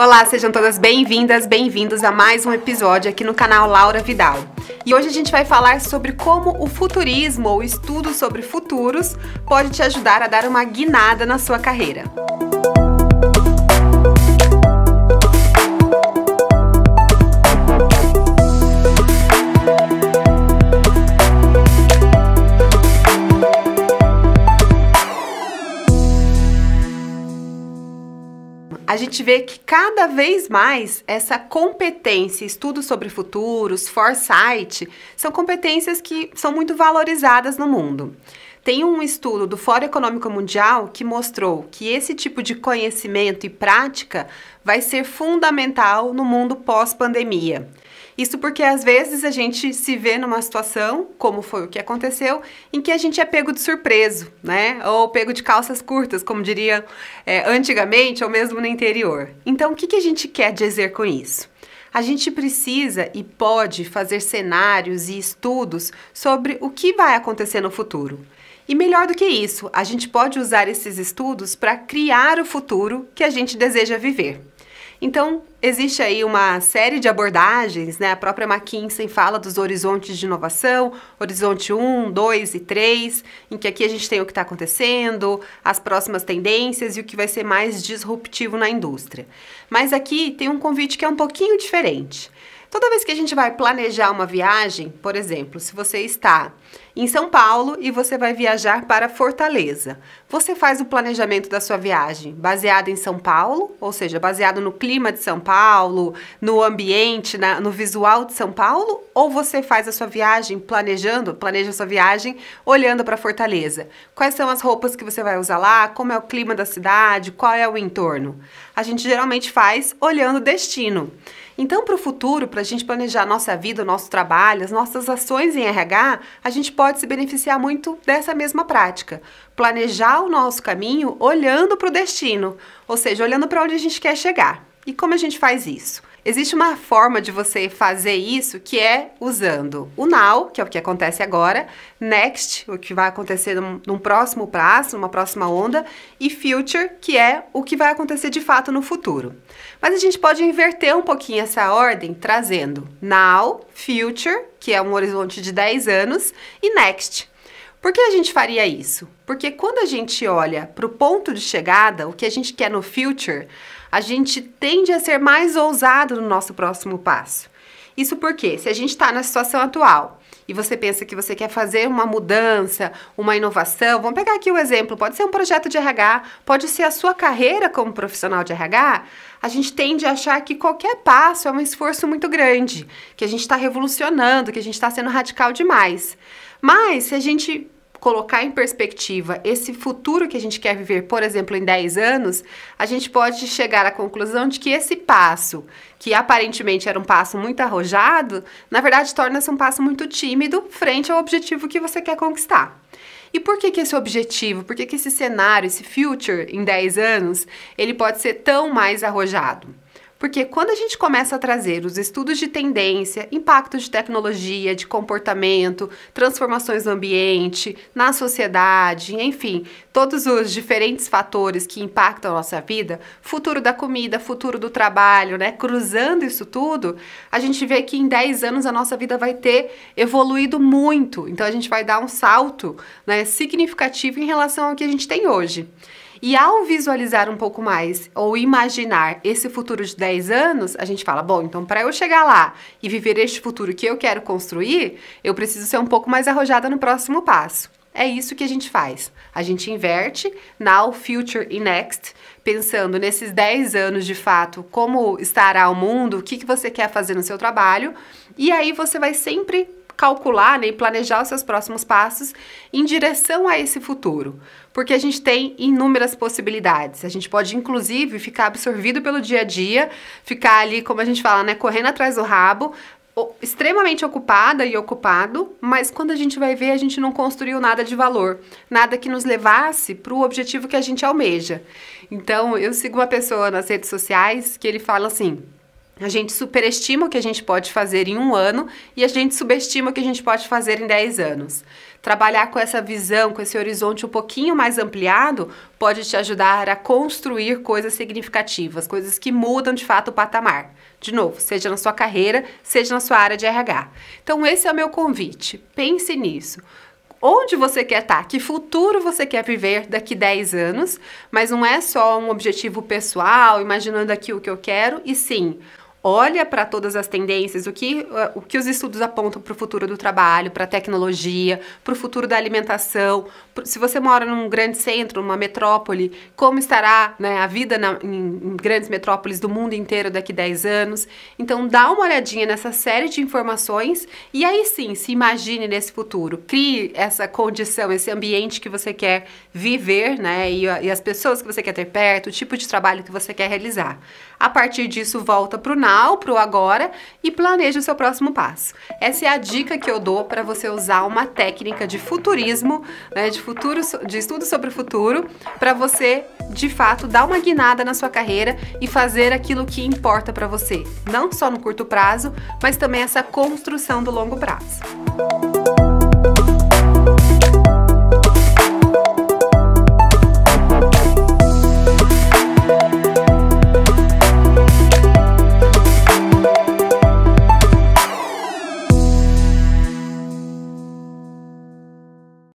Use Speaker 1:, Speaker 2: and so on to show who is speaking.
Speaker 1: Olá, sejam todas bem-vindas, bem-vindos a mais um episódio aqui no canal Laura Vidal. E hoje a gente vai falar sobre como o futurismo ou estudo sobre futuros pode te ajudar a dar uma guinada na sua carreira. a gente vê que cada vez mais essa competência, estudos sobre futuros, foresight, são competências que são muito valorizadas no mundo. Tem um estudo do Fórum Econômico Mundial que mostrou que esse tipo de conhecimento e prática vai ser fundamental no mundo pós-pandemia. Isso porque às vezes a gente se vê numa situação, como foi o que aconteceu, em que a gente é pego de surpreso, né? Ou pego de calças curtas, como diria é, antigamente, ou mesmo no interior. Então, o que, que a gente quer dizer com isso? A gente precisa e pode fazer cenários e estudos sobre o que vai acontecer no futuro. E melhor do que isso, a gente pode usar esses estudos para criar o futuro que a gente deseja viver. Então, existe aí uma série de abordagens, né? A própria McKinsey fala dos horizontes de inovação, horizonte 1, 2 e 3, em que aqui a gente tem o que está acontecendo, as próximas tendências e o que vai ser mais disruptivo na indústria. Mas aqui tem um convite que é um pouquinho diferente. Toda vez que a gente vai planejar uma viagem, por exemplo, se você está em São Paulo e você vai viajar para Fortaleza, você faz o planejamento da sua viagem baseado em São Paulo, ou seja, baseado no clima de São Paulo, no ambiente, na, no visual de São Paulo, ou você faz a sua viagem planejando, planeja a sua viagem olhando para Fortaleza? Quais são as roupas que você vai usar lá? Como é o clima da cidade? Qual é o entorno? A gente geralmente faz olhando o destino. Então, para o futuro, para a gente planejar nossa vida, nosso trabalho, as nossas ações em RH, a gente pode se beneficiar muito dessa mesma prática. Planejar o nosso caminho olhando para o destino, ou seja, olhando para onde a gente quer chegar. E como a gente faz isso? Existe uma forma de você fazer isso que é usando o now, que é o que acontece agora, next, o que vai acontecer num, num próximo prazo, numa próxima onda, e future, que é o que vai acontecer de fato no futuro. Mas a gente pode inverter um pouquinho essa ordem, trazendo now, future, que é um horizonte de 10 anos, e next, por que a gente faria isso? Porque quando a gente olha para o ponto de chegada, o que a gente quer no future, a gente tende a ser mais ousado no nosso próximo passo. Isso porque, se a gente está na situação atual e você pensa que você quer fazer uma mudança, uma inovação, vamos pegar aqui o um exemplo, pode ser um projeto de RH, pode ser a sua carreira como profissional de RH, a gente tende a achar que qualquer passo é um esforço muito grande, que a gente está revolucionando, que a gente está sendo radical demais. Mas se a gente colocar em perspectiva esse futuro que a gente quer viver, por exemplo, em 10 anos, a gente pode chegar à conclusão de que esse passo, que aparentemente era um passo muito arrojado, na verdade torna-se um passo muito tímido frente ao objetivo que você quer conquistar. E por que, que esse objetivo, por que, que esse cenário, esse future em 10 anos, ele pode ser tão mais arrojado? Porque quando a gente começa a trazer os estudos de tendência, impacto de tecnologia, de comportamento, transformações no ambiente, na sociedade, enfim, todos os diferentes fatores que impactam a nossa vida, futuro da comida, futuro do trabalho, né? Cruzando isso tudo, a gente vê que em 10 anos a nossa vida vai ter evoluído muito. Então a gente vai dar um salto né, significativo em relação ao que a gente tem hoje. E ao visualizar um pouco mais ou imaginar esse futuro de 10 anos, a gente fala: bom, então para eu chegar lá e viver este futuro que eu quero construir, eu preciso ser um pouco mais arrojada no próximo passo. É isso que a gente faz. A gente inverte now, future e next, pensando nesses 10 anos de fato, como estará o mundo, o que, que você quer fazer no seu trabalho, e aí você vai sempre calcular né, e planejar os seus próximos passos em direção a esse futuro, porque a gente tem inúmeras possibilidades. A gente pode, inclusive, ficar absorvido pelo dia a dia, ficar ali, como a gente fala, né, correndo atrás do rabo, extremamente ocupada e ocupado, mas quando a gente vai ver, a gente não construiu nada de valor, nada que nos levasse para o objetivo que a gente almeja. Então, eu sigo uma pessoa nas redes sociais que ele fala assim: a gente superestima o que a gente pode fazer em um ano e a gente subestima o que a gente pode fazer em 10 anos. Trabalhar com essa visão, com esse horizonte um pouquinho mais ampliado, pode te ajudar a construir coisas significativas, coisas que mudam de fato o patamar. De novo, seja na sua carreira, seja na sua área de RH. Então, esse é o meu convite. Pense nisso onde você quer estar, tá? que futuro você quer viver daqui 10 anos, mas não é só um objetivo pessoal, imaginando aqui o que eu quero, e sim olha para todas as tendências, o que, eh, o que os estudos apontam para o futuro do trabalho, para a tecnologia, para o futuro da alimentação. Se você mora num grande centro, numa metrópole, como estará né, a vida na, em, em, grandes metrópoles do mundo inteiro daqui 10 anos? Então, dá uma olhadinha nessa série de informações e aí sim, se imagine nesse futuro. Crie essa condição, esse ambiente que você quer viver, né? E, e as pessoas que você quer ter perto, o tipo de trabalho que você quer realizar. A partir disso, volta para o final, para o agora, e planeje o seu próximo passo. Essa é a dica que eu dou para você usar uma técnica de futurismo, né, de, futuro, de estudo sobre o futuro, para você, de fato, dar uma guinada na sua carreira e fazer aquilo que importa para você, não só no curto prazo, mas também essa construção do longo prazo.